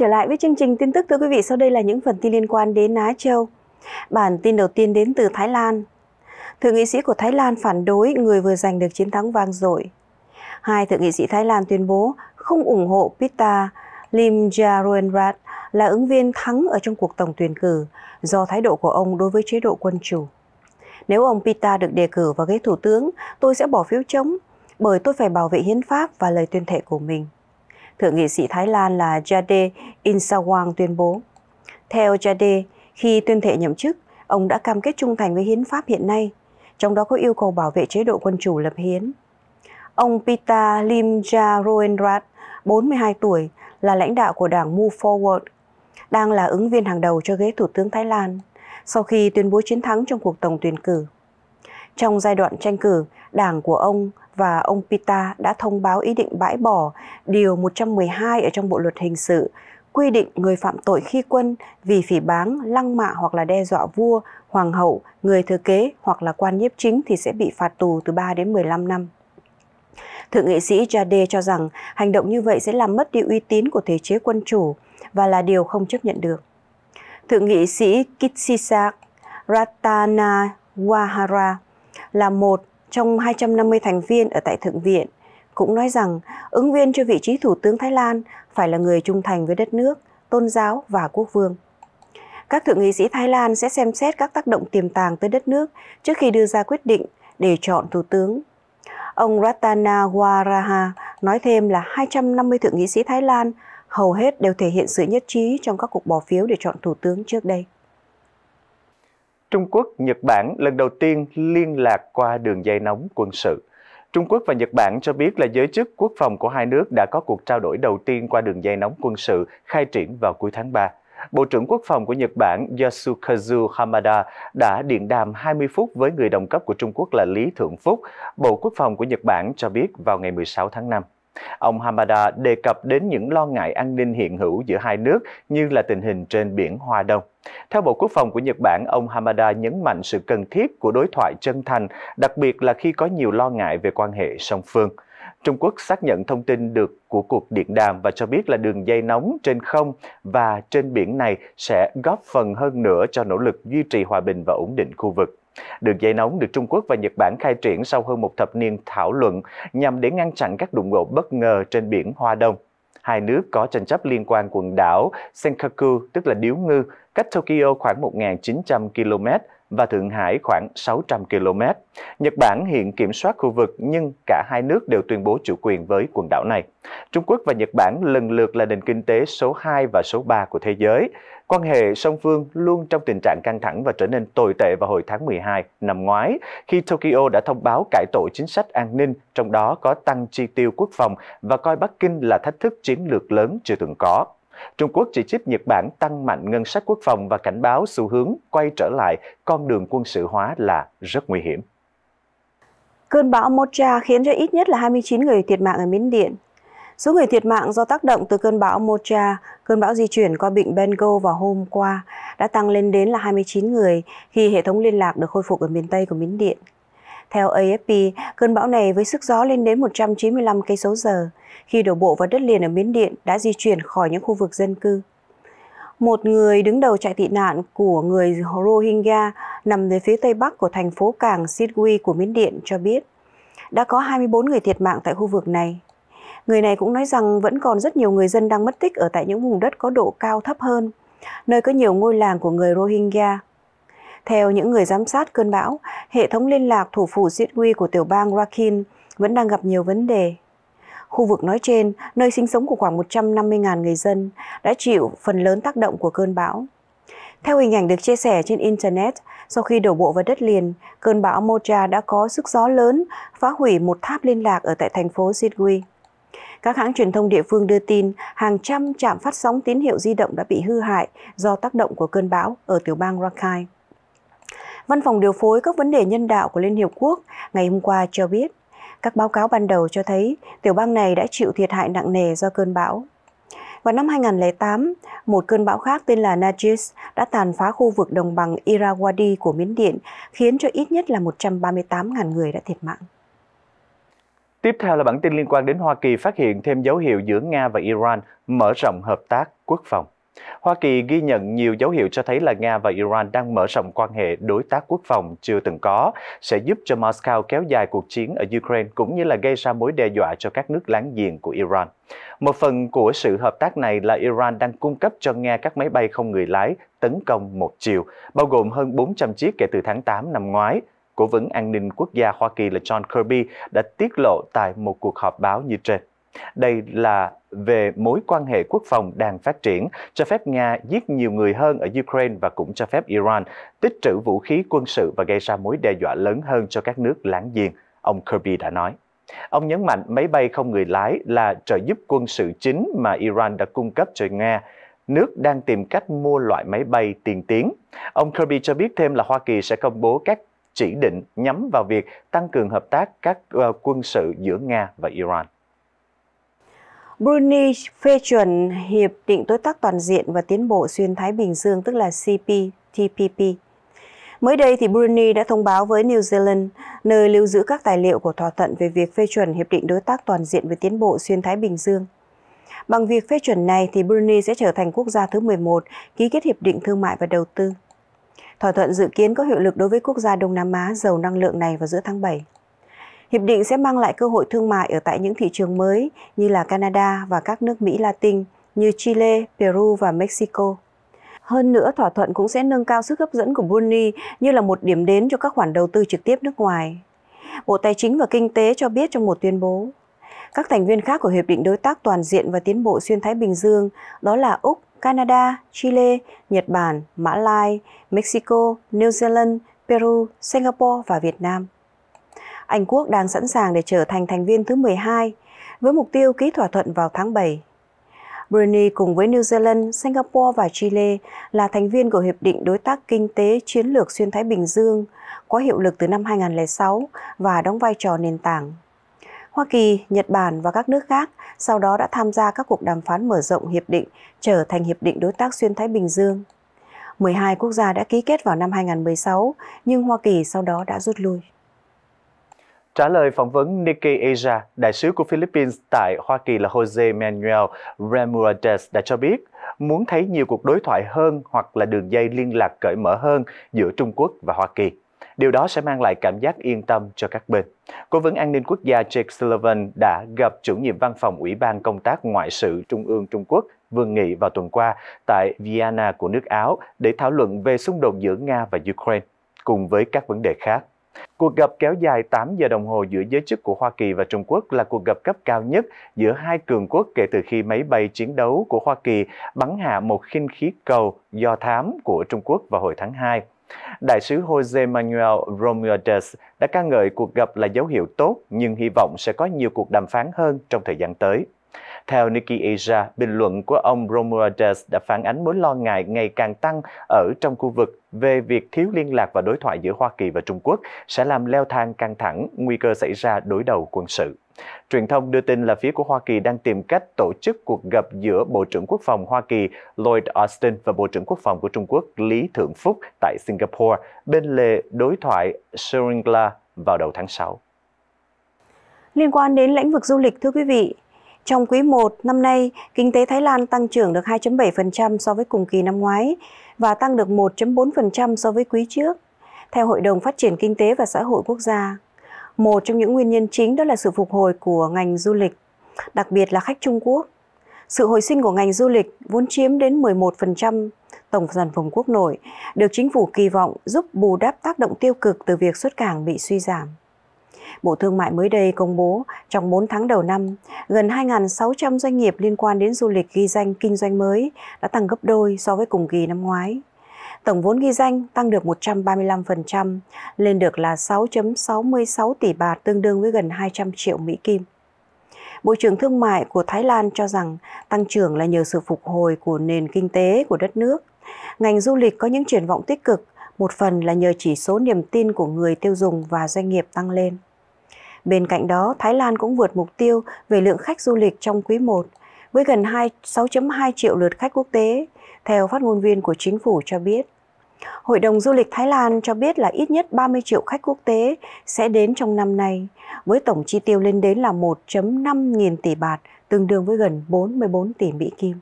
Trở lại với chương trình tin tức thưa quý vị, sau đây là những phần tin liên quan đến Á Châu. Bản tin đầu tiên đến từ Thái Lan. Thượng nghị sĩ của Thái Lan phản đối người vừa giành được chiến thắng vang dội. Hai thượng nghị sĩ Thái Lan tuyên bố không ủng hộ Pita Limjaroenrat là ứng viên thắng ở trong cuộc tổng tuyển cử do thái độ của ông đối với chế độ quân chủ. Nếu ông Pita được đề cử vào ghế thủ tướng, tôi sẽ bỏ phiếu chống bởi tôi phải bảo vệ hiến pháp và lời tuyên thệ của mình. Thượng nghị sĩ Thái Lan là Jade Insawang tuyên bố. Theo Jade, khi tuyên thệ nhậm chức, ông đã cam kết trung thành với hiến pháp hiện nay, trong đó có yêu cầu bảo vệ chế độ quân chủ lập hiến. Ông Pita Limjaroenrat, 42 tuổi, là lãnh đạo của đảng Move Forward, đang là ứng viên hàng đầu cho ghế thủ tướng Thái Lan sau khi tuyên bố chiến thắng trong cuộc tổng tuyển cử. Trong giai đoạn tranh cử, đảng của ông và ông Pita đã thông báo ý định bãi bỏ Điều 112 ở trong Bộ Luật Hình sự quy định người phạm tội khi quân vì phỉ báng, lăng mạ hoặc là đe dọa vua, hoàng hậu, người thừa kế hoặc là quan nhiếp chính thì sẽ bị phạt tù từ 3 đến 15 năm. Thượng nghị sĩ Jade cho rằng hành động như vậy sẽ làm mất đi uy tín của thể chế quân chủ và là điều không chấp nhận được. Thượng nghị sĩ Kitsisa Ratanawahara là một trong 250 thành viên ở tại Thượng viện cũng nói rằng ứng viên cho vị trí thủ tướng Thái Lan phải là người trung thành với đất nước, tôn giáo và quốc vương. Các thượng nghị sĩ Thái Lan sẽ xem xét các tác động tiềm tàng tới đất nước trước khi đưa ra quyết định để chọn thủ tướng. Ông Ratana Waraha nói thêm là 250 thượng nghị sĩ Thái Lan hầu hết đều thể hiện sự nhất trí trong các cuộc bỏ phiếu để chọn thủ tướng trước đây. Trung Quốc, Nhật Bản lần đầu tiên liên lạc qua đường dây nóng quân sự. Trung Quốc và Nhật Bản cho biết là giới chức quốc phòng của hai nước đã có cuộc trao đổi đầu tiên qua đường dây nóng quân sự khai triển vào cuối tháng 3. Bộ trưởng Quốc phòng của Nhật Bản Yasukazu Hamada đã điện đàm 20 phút với người đồng cấp của Trung Quốc là Lý Thượng Phúc. Bộ Quốc phòng của Nhật Bản cho biết vào ngày 16 tháng 5. Ông Hamada đề cập đến những lo ngại an ninh hiện hữu giữa hai nước như là tình hình trên biển Hoa Đông. Theo Bộ Quốc phòng của Nhật Bản, ông Hamada nhấn mạnh sự cần thiết của đối thoại chân thành, đặc biệt là khi có nhiều lo ngại về quan hệ song phương. Trung Quốc xác nhận thông tin được của cuộc điện đàm và cho biết là đường dây nóng trên không và trên biển này sẽ góp phần hơn nữa cho nỗ lực duy trì hòa bình và ổn định khu vực. Đường dây nóng được Trung Quốc và Nhật Bản khai triển sau hơn một thập niên thảo luận nhằm để ngăn chặn các đụng độ bất ngờ trên biển Hoa Đông. Hai nước có tranh chấp liên quan quần đảo Senkaku, tức là điếu ngư, cách Tokyo khoảng 1.900 km và Thượng Hải khoảng 600 km. Nhật Bản hiện kiểm soát khu vực nhưng cả hai nước đều tuyên bố chủ quyền với quần đảo này. Trung Quốc và Nhật Bản lần lượt là nền kinh tế số 2 và số 3 của thế giới. Quan hệ song phương luôn trong tình trạng căng thẳng và trở nên tồi tệ vào hồi tháng 12 năm ngoái khi Tokyo đã thông báo cải tổ chính sách an ninh, trong đó có tăng chi tiêu quốc phòng và coi Bắc Kinh là thách thức chiến lược lớn chưa từng có. Trung Quốc chỉ trích Nhật Bản tăng mạnh ngân sách quốc phòng và cảnh báo xu hướng quay trở lại con đường quân sự hóa là rất nguy hiểm. Cơn bão Mocha khiến cho ít nhất là 29 người thiệt mạng ở Miến Điện, Số người thiệt mạng do tác động từ cơn bão Mocha, cơn bão di chuyển qua vịnh Bengal vào hôm qua, đã tăng lên đến là 29 người khi hệ thống liên lạc được khôi phục ở miền Tây của Miến Điện. Theo AFP, cơn bão này với sức gió lên đến 195 cây số giờ, khi đổ bộ vào đất liền ở Miến Điện đã di chuyển khỏi những khu vực dân cư. Một người đứng đầu trại tị nạn của người Rohingya nằm về phía tây bắc của thành phố cảng Sidgui của Miến Điện cho biết, đã có 24 người thiệt mạng tại khu vực này. Người này cũng nói rằng vẫn còn rất nhiều người dân đang mất tích ở tại những vùng đất có độ cao thấp hơn, nơi có nhiều ngôi làng của người Rohingya. Theo những người giám sát cơn bão, hệ thống liên lạc thủ phủ Sitwe của tiểu bang Rakhine vẫn đang gặp nhiều vấn đề. Khu vực nói trên, nơi sinh sống của khoảng 150.000 người dân, đã chịu phần lớn tác động của cơn bão. Theo hình ảnh được chia sẻ trên Internet, sau khi đổ bộ vào đất liền, cơn bão Moja đã có sức gió lớn, phá hủy một tháp liên lạc ở tại thành phố Sitwe. Các hãng truyền thông địa phương đưa tin hàng trăm trạm phát sóng tín hiệu di động đã bị hư hại do tác động của cơn bão ở tiểu bang Rakhine. Văn phòng điều phối các vấn đề nhân đạo của Liên Hiệp Quốc ngày hôm qua cho biết, các báo cáo ban đầu cho thấy tiểu bang này đã chịu thiệt hại nặng nề do cơn bão. Vào năm 2008, một cơn bão khác tên là Najis đã tàn phá khu vực đồng bằng Irrawaddy của Miến Điện, khiến cho ít nhất là 138.000 người đã thiệt mạng. Tiếp theo là bản tin liên quan đến Hoa Kỳ phát hiện thêm dấu hiệu giữa Nga và Iran mở rộng hợp tác quốc phòng. Hoa Kỳ ghi nhận nhiều dấu hiệu cho thấy là Nga và Iran đang mở rộng quan hệ đối tác quốc phòng chưa từng có, sẽ giúp cho Moscow kéo dài cuộc chiến ở Ukraine cũng như là gây ra mối đe dọa cho các nước láng giềng của Iran. Một phần của sự hợp tác này là Iran đang cung cấp cho Nga các máy bay không người lái tấn công một chiều, bao gồm hơn 400 chiếc kể từ tháng 8 năm ngoái. Cố vấn an ninh quốc gia Hoa Kỳ là John Kirby đã tiết lộ tại một cuộc họp báo như trên. Đây là về mối quan hệ quốc phòng đang phát triển, cho phép Nga giết nhiều người hơn ở Ukraine và cũng cho phép Iran tích trữ vũ khí quân sự và gây ra mối đe dọa lớn hơn cho các nước láng giềng, ông Kirby đã nói. Ông nhấn mạnh máy bay không người lái là trợ giúp quân sự chính mà Iran đã cung cấp cho Nga nước đang tìm cách mua loại máy bay tiên tiến. Ông Kirby cho biết thêm là Hoa Kỳ sẽ công bố các chỉ định nhắm vào việc tăng cường hợp tác các ờ, quân sự giữa Nga và Iran. Brunei phê chuẩn Hiệp định Đối tác Toàn diện và Tiến bộ Xuyên Thái Bình Dương, tức là CPTPP. Mới đây, thì Brunei đã thông báo với New Zealand, nơi lưu giữ các tài liệu của thỏa thuận về việc phê chuẩn Hiệp định Đối tác Toàn diện và Tiến bộ Xuyên Thái Bình Dương. Bằng việc phê chuẩn này, thì Brunei sẽ trở thành quốc gia thứ 11 ký kết Hiệp định Thương mại và Đầu tư. Thỏa thuận dự kiến có hiệu lực đối với quốc gia Đông Nam Á giàu năng lượng này vào giữa tháng 7. Hiệp định sẽ mang lại cơ hội thương mại ở tại những thị trường mới như là Canada và các nước Mỹ Latin như Chile, Peru và Mexico. Hơn nữa, thỏa thuận cũng sẽ nâng cao sức hấp dẫn của Brunei như là một điểm đến cho các khoản đầu tư trực tiếp nước ngoài. Bộ Tài chính và Kinh tế cho biết trong một tuyên bố, các thành viên khác của Hiệp định Đối tác Toàn diện và Tiến bộ Xuyên Thái Bình Dương đó là Úc, Canada, Chile, Nhật Bản, Mã Lai, Mexico, New Zealand, Peru, Singapore và Việt Nam. Anh Quốc đang sẵn sàng để trở thành thành viên thứ 12 với mục tiêu ký thỏa thuận vào tháng 7. Brunei cùng với New Zealand, Singapore và Chile là thành viên của Hiệp định Đối tác Kinh tế Chiến lược Xuyên Thái Bình Dương, có hiệu lực từ năm 2006 và đóng vai trò nền tảng. Hoa Kỳ, Nhật Bản và các nước khác sau đó đã tham gia các cuộc đàm phán mở rộng hiệp định trở thành hiệp định đối tác xuyên Thái Bình Dương. 12 quốc gia đã ký kết vào năm 2016, nhưng Hoa Kỳ sau đó đã rút lui. Trả lời phỏng vấn Nikkei Asia, đại sứ của Philippines tại Hoa Kỳ là Jose Manuel Ramirez đã cho biết muốn thấy nhiều cuộc đối thoại hơn hoặc là đường dây liên lạc cởi mở hơn giữa Trung Quốc và Hoa Kỳ. Điều đó sẽ mang lại cảm giác yên tâm cho các bên. Cố vấn an ninh quốc gia Jake Sullivan đã gặp chủ nhiệm văn phòng Ủy ban Công tác Ngoại sự Trung ương Trung Quốc Vương Nghị vào tuần qua tại Vienna của nước Áo để thảo luận về xung đột giữa Nga và Ukraine, cùng với các vấn đề khác. Cuộc gặp kéo dài 8 giờ đồng hồ giữa giới chức của Hoa Kỳ và Trung Quốc là cuộc gặp cấp cao nhất giữa hai cường quốc kể từ khi máy bay chiến đấu của Hoa Kỳ bắn hạ một khinh khí cầu do thám của Trung Quốc vào hồi tháng 2. Đại sứ Jose Manuel Romualdez đã ca ngợi cuộc gặp là dấu hiệu tốt nhưng hy vọng sẽ có nhiều cuộc đàm phán hơn trong thời gian tới. Theo Nikki Asia, bình luận của ông Romualdez đã phản ánh mối lo ngại ngày càng tăng ở trong khu vực về việc thiếu liên lạc và đối thoại giữa Hoa Kỳ và Trung Quốc sẽ làm leo thang căng thẳng, nguy cơ xảy ra đối đầu quân sự. Truyền thông đưa tin là phía của Hoa Kỳ đang tìm cách tổ chức cuộc gặp giữa Bộ trưởng Quốc phòng Hoa Kỳ Lloyd Austin và Bộ trưởng Quốc phòng của Trung Quốc Lý Thượng Phúc tại Singapore bên lề đối thoại Shangri-La vào đầu tháng 6. Liên quan đến lĩnh vực du lịch, thưa quý vị, trong quý 1 năm nay, kinh tế Thái Lan tăng trưởng được 2.7% so với cùng kỳ năm ngoái và tăng được 1.4% so với quý trước, theo Hội đồng Phát triển Kinh tế và Xã hội Quốc gia. Một trong những nguyên nhân chính đó là sự phục hồi của ngành du lịch, đặc biệt là khách Trung Quốc. Sự hồi sinh của ngành du lịch vốn chiếm đến 11% tổng sản phẩm quốc nội, được chính phủ kỳ vọng giúp bù đắp tác động tiêu cực từ việc xuất cảng bị suy giảm. Bộ Thương mại mới đây công bố trong 4 tháng đầu năm, gần 2.600 doanh nghiệp liên quan đến du lịch ghi danh kinh doanh mới đã tăng gấp đôi so với cùng kỳ năm ngoái. Tổng vốn ghi danh tăng được 135%, lên được là 6.66 tỷ bạt tương đương với gần 200 triệu Mỹ Kim. Bộ trưởng Thương mại của Thái Lan cho rằng tăng trưởng là nhờ sự phục hồi của nền kinh tế của đất nước. Ngành du lịch có những triển vọng tích cực, một phần là nhờ chỉ số niềm tin của người tiêu dùng và doanh nghiệp tăng lên. Bên cạnh đó, Thái Lan cũng vượt mục tiêu về lượng khách du lịch trong quý 1 với gần 6.2 triệu lượt khách quốc tế, theo phát ngôn viên của chính phủ cho biết. Hội đồng du lịch Thái Lan cho biết là ít nhất 30 triệu khách quốc tế sẽ đến trong năm nay, với tổng chi tiêu lên đến là 1.5 nghìn tỷ bạt, tương đương với gần 44 tỷ Mỹ Kim.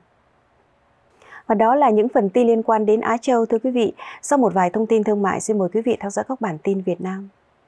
Và đó là những phần tin liên quan đến Á Châu, thưa quý vị. Sau một vài thông tin thương mại, xin mời quý vị theo dõi các bản tin Việt Nam.